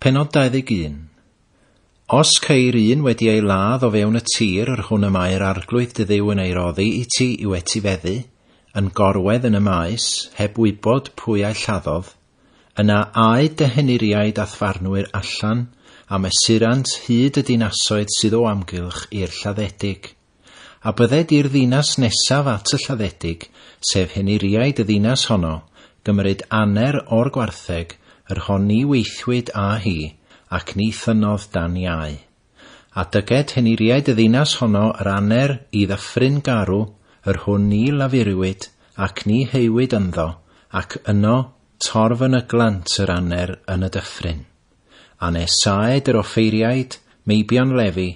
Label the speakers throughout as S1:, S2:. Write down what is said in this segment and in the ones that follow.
S1: Penod 21 Os ceir un wedi ei ladd o fewn y tir yr hwn y mae'r arglwydd dyddiw yn ei roddi i ti i'w etifeddu, yn gorwedd yn y maes, heb wybod pwy a'i lladdodd, yna ai deheniriaid a thfarnwyr allan a mesurant hyd y dinasoedd sydd o amgylch i'r lladdedig. A bydded i'r ddinas nesaf at y lladdedig, sef heniriaid y ddinas honno, gymryd aner o'r gwartheg yr hon ni weithwyd a hi, ac ni thynodd dan iau. A dyged riaid y ddinas honno yr aner i ddyffryn garw, yr hwn ni lafurwyd, ac ni heiwyd ynddo, ac yno torf yn y glant yr aner yn y dyffryn. A nesaed yr offeiriaid, meibion lefi,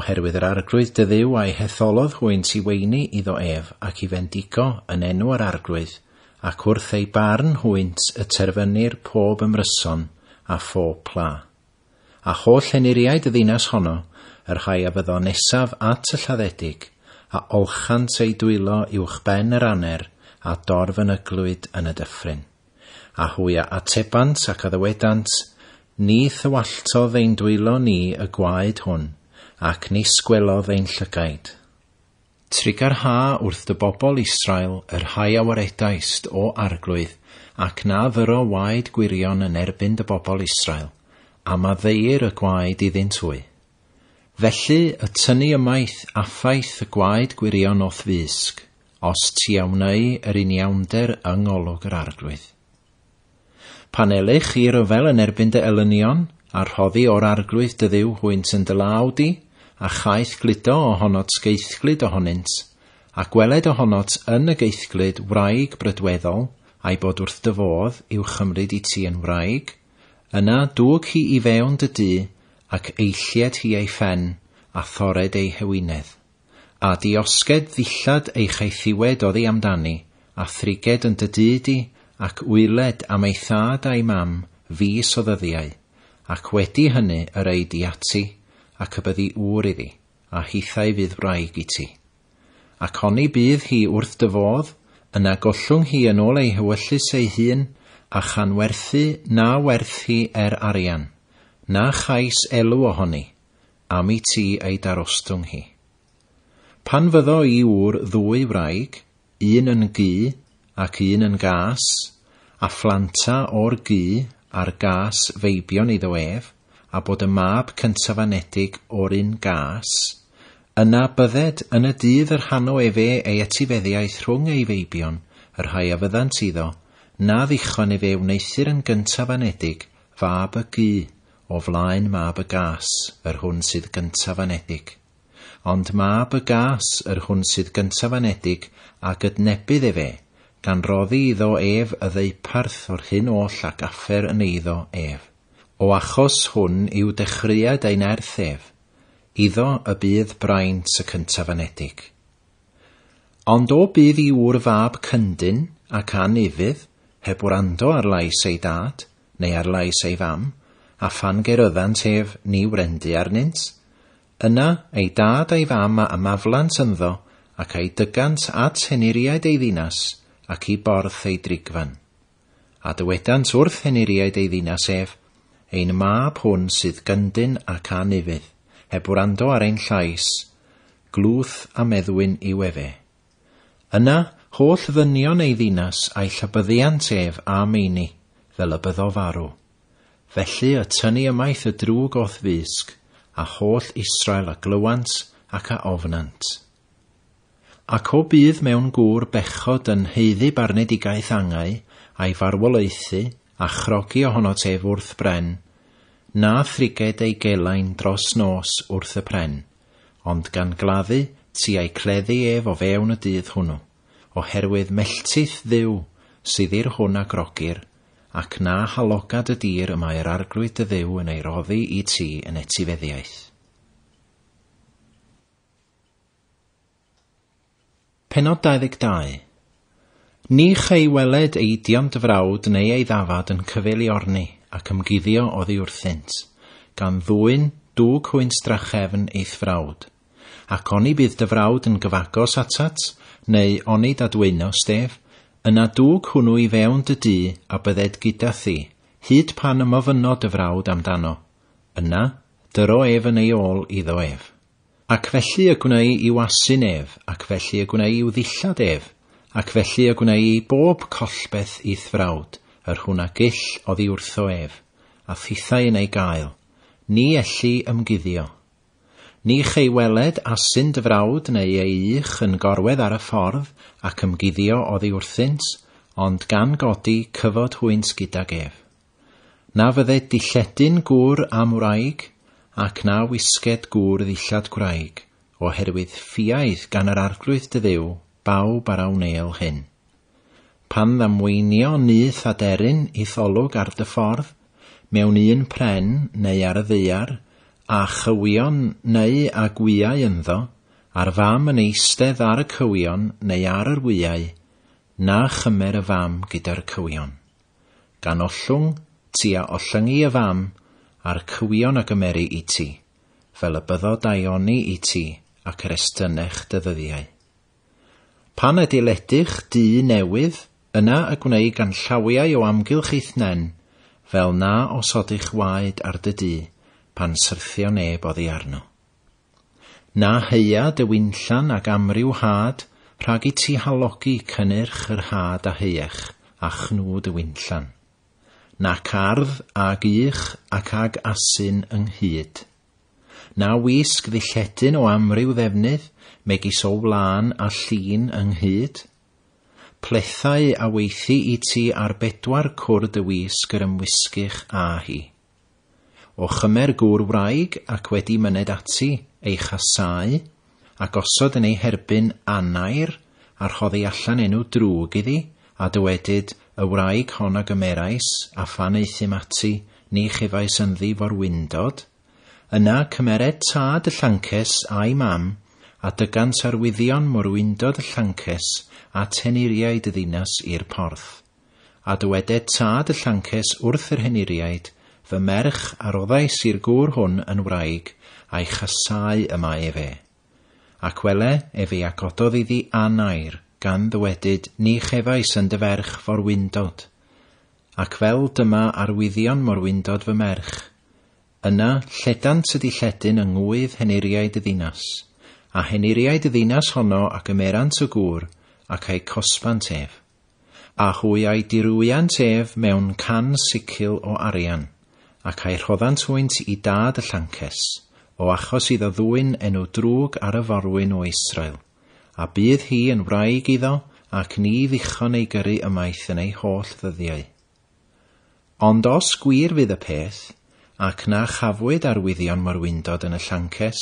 S1: oherwydd yr arglwydd dyddiw a'i hetholodd hwynt i weini iddo ef ac i fendigo yn enw yr arglwydd, ac wrth ei barn hwynt y terfynu'r pob ymryson a pho pla. A holl eniriaid y ddinas honno, yr rhai a fyddo nesaf at y lladdedig, a olchant ei dwylo uwch ben yr aner a dorf yn glwyd yn y dyffryn. A hwy a atebant ac a ddywedant, ni thywalltodd ein dwylo ni y gwaed hwn, ac ni sgwelodd ein llygaid ha wrth dy bobl Israel yr hau awaredaist o arglwydd, ac na ddyro waed gwirion yn erbyn dy bobl Israel, a ddeir y gwaed iddynt fwy. Felly y tynnu ymaith ffaith y gwaed gwirion o ddysg, os ti awnau yr uniawnder yng ngolwg yr arglwydd. Panelech i'r yfel yn erbyn dy elynion, a rhoddi o'r arglwydd dy ddiw hwynt yn dy di, a chaeth glido ohonot geithglid ohonynt, a gweled ohonot yn y geithglid wraig brydweddol, a'i bod wrth dyfodd i'w chymryd i ti yn wraig, yna dwg hi i fewn dy dy ac eilliad hi ei phen, a thored ei hewinedd. A diosged ddillad ei chaethiwed oddi amdani, a thriged yn dy dŷ di, ac wyled am ei thad a'i mam, fis o ddyddiau, ac wedi hynny yr ei diati. ati, ac y byddi ŵr iddi, a hithau fydd braig i ti. Ac honni bydd hi wrth dyfodd, yna gollwng hi yn ôl ei hywyllus ei hun, a chanwerthu na werthu er arian, na chais elw ohoni, am i ti ei darostwng hi. Pan fyddo i ŵr ddwy wraig, un yn gu ac un yn gas, a phlanta o'r gy a'r gas feibion iddo ef, a bod y mab cyntaf anedig o'r un gas, yna bydded yn y dydd yr hano efe fe ei etifeddiaeth rhwng ei feibion, yr hau a fyddant iddo, na ddichon efe wneithir yn gyntaf anedig, fab y gu o flaen mab y gas, yr hwn sydd gyntaf anedig. Ond mab y gas, yr hwn sydd gyntaf anedig, a gydnebydd efe, gan roddi iddo ef y ddeuparth o'r hyn oll ac affer yn eiddo ef O achos hwn yw dechreuad ein erthef, iddo y bydd braint y cyntaf anedig. Ond o bydd i wr fab cyndyn ac anifydd, heb wrando ar lais ei dad, neu ar lais ei fam, a phan geryddant ef ni wrendu arnynt, yna ei dad a'i fam a ymaflant ynddo ac ei dygant at heniriaid ei ddinas ac i borth ei drigfan. A dywedant wrth heniriaid ei ddinas ef, ein mab hwn sydd gyndyn ac anifydd, heb wrando ar ein llais, glwth a meddwyn i wefe. Yna, holl ddynion ei ddinas a'i llybyddiant ef a meini, fel y byddo farw. Felly y tynnu ymaith y drwg oth fysg, a holl Israel a glywant ac a ofnant. Ac o bydd mewn gŵr bechod yn heiddi barnedigaeth angau a'i farwolaethu, a chrogi ohono tef wrth bren, na thriged ei gelain dros nos wrth y pren, ond gan gladdu ei cleddu ef o fewn y dydd hwnnw, oherwydd melltith ddiw sydd i'r hwn a grogir, ac na halogad y dyr y mae'r arglwyd y ddiw yn ei roddi i ti yn etifeddiaeth. Penod 22 Ni chai weled ei diant frawd neu ei ddafad yn cyfeili orni ac o oddi wrthynt, gan ddwyn dŵg hwy'n strachefn eith frawd. Ac oni bydd dy frawd yn gyfagos atat, neu oni dadwyno stef, yna dŵg hwnnw i fewn dy di a bydded gyda thi, hyd pan ymofyno dy frawd amdano. Yna, dyro ef yn ei ôl iddo ef. Ac felly y gwneud i wasyn ef, ac felly y gwneud i'w ddillad ef, ac felly y gwna i bob collbeth i thfrawd, yr hwnna gill oddi wrtho ef, a thithau yn ei gael, ni elli ymgyddio. Ni chei weled a dy frawd neu ei ich yn gorwedd ar y ffordd ac ymguddio oddi wrthynt, ond gan godi cyfod hwynt gyda ef. Na fydde dilledyn gŵr am wraig, ac na wisged gŵr ddillad gwraig, oherwydd ffiaidd gan yr arglwydd dy ddew bawb ar awneel hyn. Pan ddamweinio nyth a deryn i tholwg ar dy ffordd, mewn un pren neu ar y ddeiar, a chywion neu a gwiau ynddo, a'r fam yn eistedd ar y cywion neu ar yr wyau, na chymer y fam gyda'r cywion. Gan ollwng a ollyngu y fam a'r cywion a gymeru i ti, fel y byddo daioni i ti ac yr estynech dy ddyddiau. Pan adeiledi'ch dŷ newydd, yna y gwneud gan llawiau o amgylch eithnen, fel na osodich waed ar dy dŷ, pan syrthio neb oddi arno. Na heia dy wynllan ag amryw had, rhag i ti halogi cynnyrch yr had a heiech, a chnwd y wynllan. Nac ardd ag ich ac ag asyn ynghyd. Na wisg ddilledyn o amryw ddefnydd, megis o wlân a llun ynghyd. Plethau a weithi i ti ar bedwar cwrd y wisg yr ymwisgych a hi. O chymer gŵr wraig ac wedi myned ati ei chasau, a gosod yn ei herbyn anair a rhoddi allan enw drwg iddi, a dywedyd y wraig hon a gymerais a phan eithym ati ni ddi fo'r forwyndod, Yna cymered tad y llances a'i mam a dygant arwyddion morwyndod y llances a teniriaid y ddinas i'r porth. A dywedau tad y llances wrth yr heniriaid, fy merch a roddais i'r gŵr hwn yn wraig a'i chasau yma e fe. Ac wele ef ei agododd iddi anair gan ddywedyd ni chefais yn dyferch ferch forwyndod. Ac fel dyma arwyddion morwyndod fy merch, Yna, lledant ydi lledyn yng ngwydd heneriaid y ddinas, a heneriaid y ddinas honno ac ymerant y gŵr ac ei cosban tef, a hwy a'i dirwyan tef mewn can sicil o arian, ac a'i rhoddant wynt i dad y llances, o achos iddo ddwyn enw drwg ar y forwyn o Israel, a bydd hi yn wraig iddo ac ni ddichon ei gyrru ymaith yn ei holl ddyddiau. Ond os gwir fydd y peth, ac na chafwyd arwyddion morwyndod yn y llances,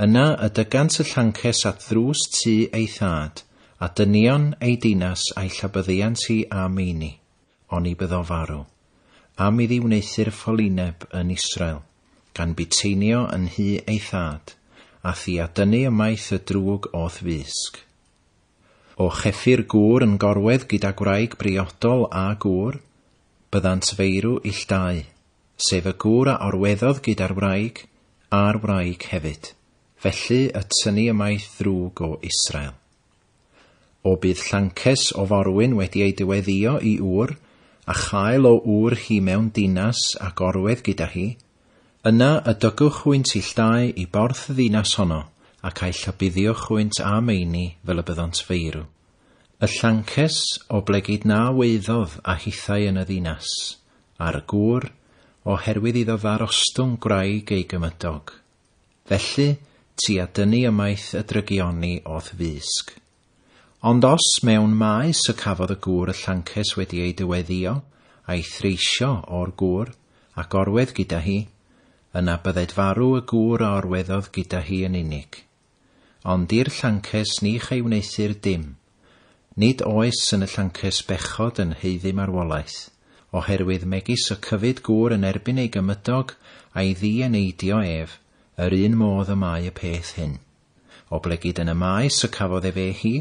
S1: yna y dygant y llances at ddrws tu ei thad, a dynion ei dinas a'i llabyddiant hi a meini, ond i byddo farw, am ddi wneithu'r ffolineb yn Israel, gan byteinio yn hi ei thad, a thi adynnu ymaith y drwg o fysg. O cheffur gŵr yn gorwedd gyda gwraig briodol a gŵr, byddant feirw illdau, sef y gŵr a orweddodd gyda'r wraig a'r wraig hefyd, felly y tynnu ymaith ddrwg o Israel. O bydd llances o forwyn wedi ei diweddio i ŵr, a chael o ŵr hi mewn dinas a gorwedd gyda hi, yna y dygwch hwynt i llai i borth y ddinas honno, ac a'i llabuddiwch chwynt a meini fel y byddant feirw. Y llances o blegyd na weiddodd a hithau yn y ddinas, a'r gŵr, oherwydd iddo ddarostwng gwraig ei gymydog. Felly, ti a dynnu ymaith y drygioni oedd fysg. Ond os mewn maes y cafodd y gŵr y llances wedi ei dyweddio, a'i threisio o'r gŵr, ac orwedd gyda hi, yna byddai farw y gŵr a orweddodd gyda hi yn unig. Ond i'r llances ni chei wneithi'r dim, nid oes yn y llances bechod yn heiddi marwolaeth, oherwydd megis y cyfyd gŵr yn erbyn ei gymydog a'i ddi yn eidio ef, yr un modd y mae y peth hyn. O yn y maes y cafodd ef ei hi,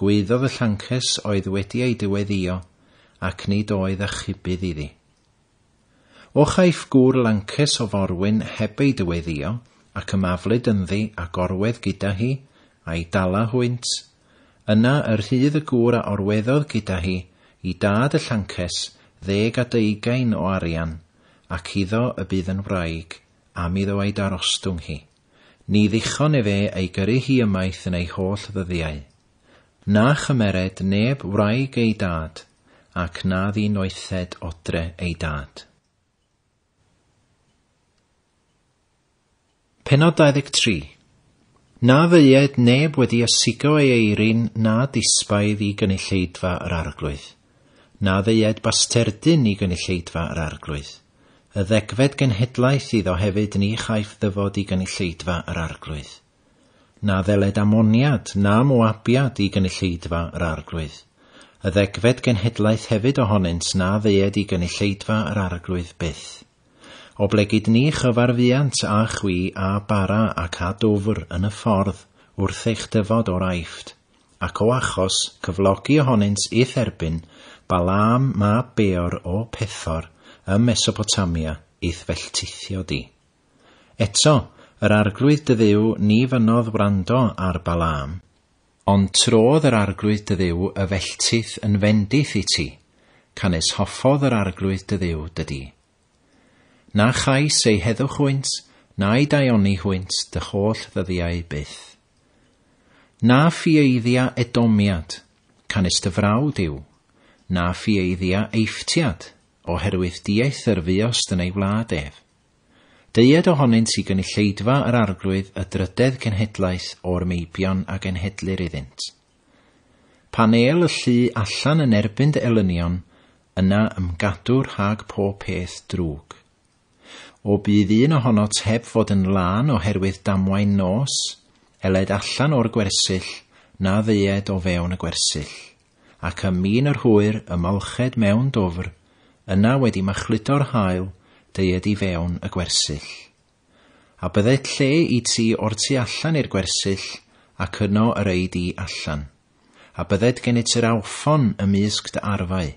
S1: gwaeddodd y llancys oedd wedi ei diweddio, ac nid oedd y chybydd iddi. O chaiff gŵr lancys o forwyn heb ei diweddio, ac ymaflid ynddi a gorwedd gyda hi, a'i dala hwynt, yna yr hydd y gŵr a orweddodd gyda hi i dad y llancys – ddeg a deugain o arian, ac iddo y bydd yn wraig, am iddo ei darostwng hi. Ni ddichon efe ei gyrru hi ymaith yn ei holl ddyddiau. Na chymered neb wraig ei dad, ac na ddyn oethed odre ei dad. Penod 23 Na fyied neb wedi ysiguo ei eirin na disbaidd i gynulleidfa yr arglwydd na ddeued basterdyn i gynulleidfa yr arglwydd. Y ddegfed genhedlaeth iddo hefyd ni chaiff ddyfod i gynulleidfa yr arglwydd. Na ddeled amoniad na moabiad i gynulleidfa yr arglwydd. Y ddegfed genhedlaeth hefyd ohonynt na ddeued i gynulleidfa yr arglwydd byth. O blegyd ni chyfarfiant a chwi a bara ac a dofr yn y ffordd wrth eich dyfod o'r aifft, ac o achos cyflogi ohonynt i'th erbyn Balaam ma Beor o Pethor y Mesopotamia i'th felltithio di. Eto, yr arglwydd dyddiw ni fynodd wrando ar Balaam, ond trodd yr arglwydd dyddiw y felltith yn fendith i ti, can es hoffodd yr arglwydd dyddiw dydi. Na chais ei heddwch wynt, na i daioni hwynt dy holl ddyddiau byth. Na ffieiddia edomiad, can es dy frawd yw, na phi eiddi a eiftiad oherwydd dieithyrddu fiost yn ei wlad ef. Deued ohonynt i gynulleidfa yr arglwydd y drydedd cenhedlaeth o'r meibion a genhedlu'r iddynt. Panel y llu allan yn erbyn dy elynion, yna ymgadwr hag pob peth drwg. O bydd un ohonot heb fod yn lân oherwydd damwain nos, eled allan o'r gwersyll, na ddeued o fewn y gwersyll ac ym un yr hwyr molched mewn dofr, yna wedi machludo'r hael, deud i fewn y gwersyll. A byddai lle i ti o'r tu allan i'r gwersyll, ac yno yr ei di allan. A gen i ti'r awffon ymysg dy arfau,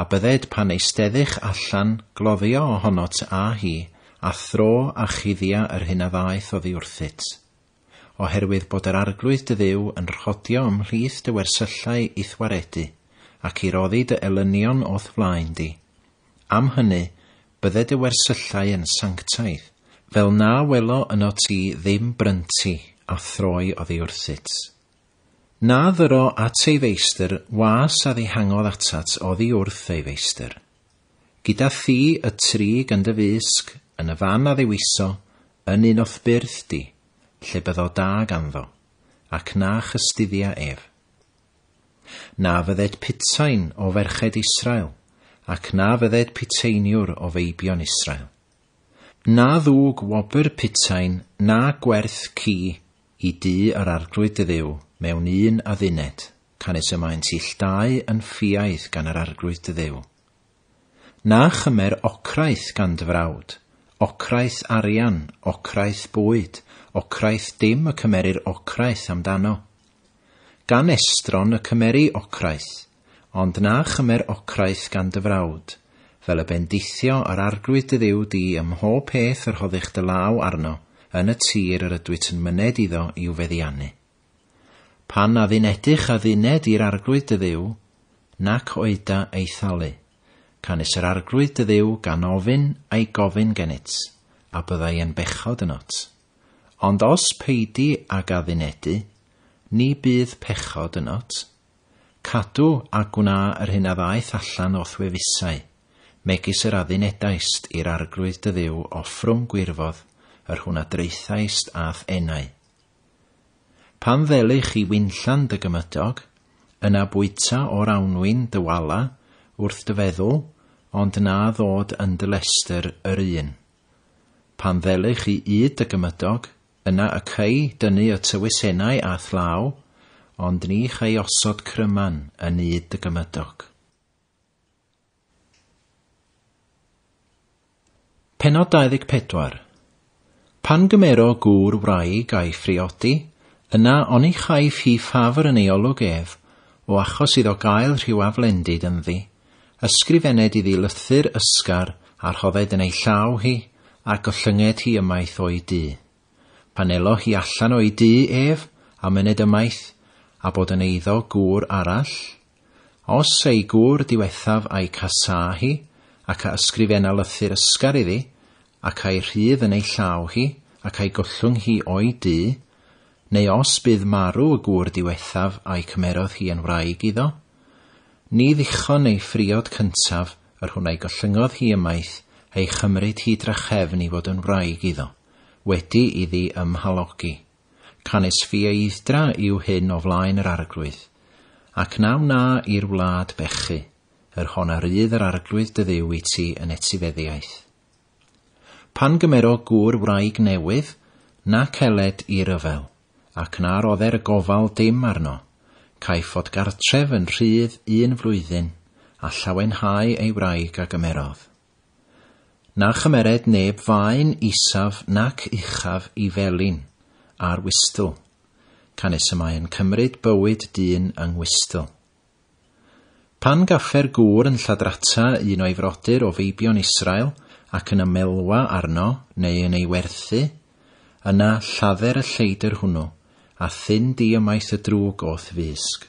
S1: a byddai pan eisteddych allan gloddio ty a hi, a thro a chuddia yr hyn a ddaeth oddi wrthyt oherwydd bod yr arglwydd dy ddiw yn rhodio ymhlith dy wersyllau thwaredu ac i roddi dy elynion o'th flaen di. Am hynny, bydde dy wersyllau yn sanctaidd, fel na welo yno ti ddim bryntu a throi oddi wrthyt. Na ddyro at ei feistr was a ddihangodd atat oddi wrth ei feistr. Gyda thi y tri yn dy yn y fan a ddewiso, yn un o'th byrth di lle byddo da ganddo, ac na chystuddia ef. Na fydded pitain o ferched Israel, ac na fydded piteiniwr o feibion Israel. Na ddwg wobr pitain na gwerth ci i di yr arglwyd y ddiw mewn un a dduned, canes ymaen till dau yn ffiaidd gan yr arglwyd y ddiw. Na chymer ocraeth gan dyfrawd, ocraeth arian, ocraeth bwyd, Ocraeth dim y cymeru'r ocraeth amdano. Gan estron y cymeru ocraeth, ond na chymer ocraeth gan dyfrawd, fel y bendithio ar arglwydd dy ddiw di ym mhob peth yr hoddech dy law arno, yn y tir yr ydwyt yn myned iddo i'w feddiannu. Pan a ddyn a dduned i'r arglwydd dy ddiw, nac oeda ei thalu, canys yr arglwydd dy ddiw gan ofyn a'i gofyn gennyt, a byddai yn bechod yn ots. Ond os peidi a gafinedu, ni bydd pechod ot, Cadw a gwna yr hyn a ddaeth allan o thwefusau, megis yr addinedaist i'r arglwydd dyddiw o ffrwm gwirfodd yr hwnna dreithaist ath enau. Pan ddelych i wynllan dy gymydog, yna bwyta o'r awnwyn dy wala wrth dy feddwl, ond na ddod yn dy yr un. Pan ddelych i dy gymydog, Yna y cei dynnu y tywysennau a thlaw, ond ni chei osod cryman yn nid y gymydog. Penod 24 Pan gymero gŵr wraig a'i ffriodi, yna o'n i chai ffi ffafr yn olwg ef, o achos iddo gael rhyw aflendid yn ddi, ysgrifened iddi lythyr ysgar a'r hodded yn ei llaw hi, a gollynget hi ymaith o'i dŷ pan elo hi allan o'i dŷ ef a myned ymaith a bod yn eiddo gŵr arall, os ei gŵr diwethaf a'i casa hi ac a ysgrifenna lythyr ysgar iddi ac a'i rhydd yn ei llaw hi ac a'i gollwng hi o'i dŷ, neu os bydd marw y gŵr diwethaf a'i cymerodd hi yn wraig iddo, ni ddichon ei ffriod cyntaf yr hwnna'i gollyngodd hi ymaith ei chymryd hi drachefn i fod yn wraig iddo wedi iddi ymhalogi, can esfieiddra i'w hyn o flaen yr arglwydd, ac naw na i'r wlad bechu, yr hon ar ydd yr arglwydd dy ddiw i ti yn etifeddiaeth. Pan gymero gŵr wraig newydd, na celed i ryfel, ac na roedder y gofal dim arno, caiff od gartref yn rhydd un flwyddyn, a llawenhau ei wraig a gymerodd na chymered neb fain isaf nac uchaf i felin a'r wistl, canis y mae yn cymryd bywyd dyn yng ngwistl. Pan gaffer gŵr yn lladrata un o'i frodyr o feibion Israel ac yn ymylwa arno neu yn ei werthu, yna lladder y lleidr hwnnw a thyn di ymaith y drwg oedd fysg.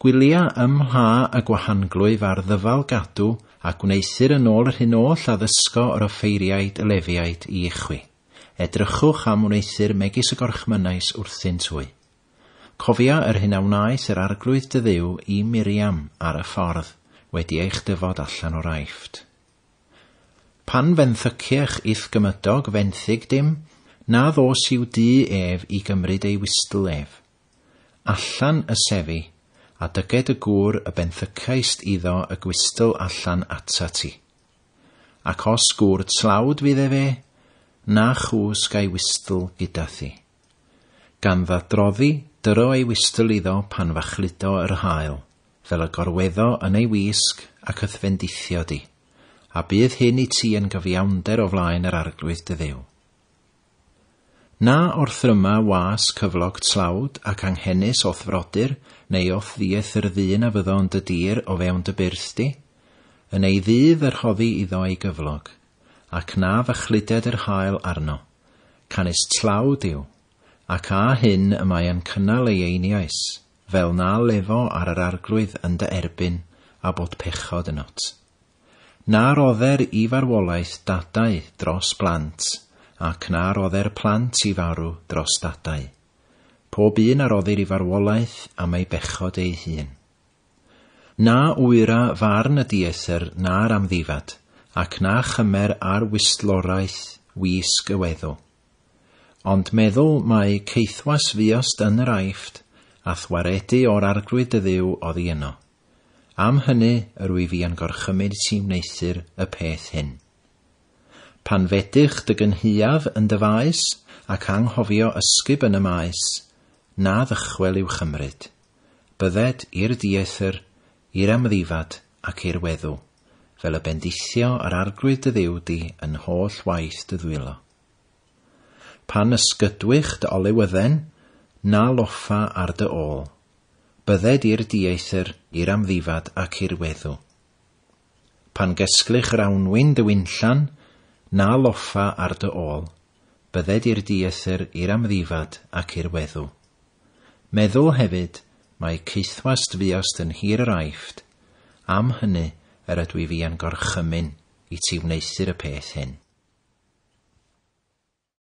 S1: Gwylia ymha y gwahanglwyf ar ddyfal gadw a gwneithir yn ôl yr hyn oll a ddysgo yr offeiriaid y lefiaid i ychwi. Edrychwch am wneithir megis y gorchmynnais wrthyn twy. Cofia yr hyn a yr arglwydd dyddiw i Miriam ar y ffordd wedi eich dyfod allan o'r aifft. Pan fenthyciech i'th gymydog fenthyg dim, na ddos i'w di ef i gymryd ei wistl ef. Allan y sefi, a dyged y gŵr y benthycaist iddo y gwistl allan ti. Ac os gŵr tlawd fydde fe, na chws gau wistl gyda thi. Gan dda droddi, dyro ei wistl iddo pan fachludo yr hael, fel y gorweddo yn ei wisg ac ythfendithio di, a bydd hyn i ti yn gyfiawnder o flaen yr arglwydd dy ddew na wrth yma was cyflog tlawd ac anghenis o thfrodur, neu o ddieth yr ddyn a fyddon dy dir o fewn dy byrth di, yn ei ddydd yr hoddi iddo ei gyflog, ac na fachlyded yr hael arno, canis tlawd yw, ac a hyn y mae yn cynnal ei einiais, fel na lefo ar yr arglwydd yn dy erbyn a bod pechod ynot. Na rodder i farwolaeth dadau dros blant, ac na rodde'r plant i farw dros dadau. Pob un aroddir i farwolaeth am ei bechod ei hun. Na wyra farn y dieser na'r amddifad, ac na chymer ar wistloraeth wisg y weddw. Ond meddwl mae ceithwas fiost yn yr aifft, a thwaredu o'r arglwydd y ddiw oddi yno. Am hynny yr wyf fi yn gorchymyd i ti wneithir y peth hyn fedych dy gynhiaf yn dy faes, ac anghofio ysgub yn y maes, na ddychwel i'w chymryd. Bydded i'r dieithr, i'r amddifad ac i'r weddw, fel y bendithio ar argwyd y ddiw di yn holl waith dy ddwylo. Pan ysgydwych dy olywydden, na loffa ar dy ôl, bydded i'r dieithr, i'r amddifad ac i'r weddw. Pan gesglych rawnwyn dy wynllan, na loffa ar dy ôl, bydded i'r diasyr i'r amddifad ac i'r weddw. Meddwl hefyd mae ceithwast fiast yn hir yr aifft, am hynny yr ydw i fi yn gorchymyn i ti wneithu'r y peth hyn.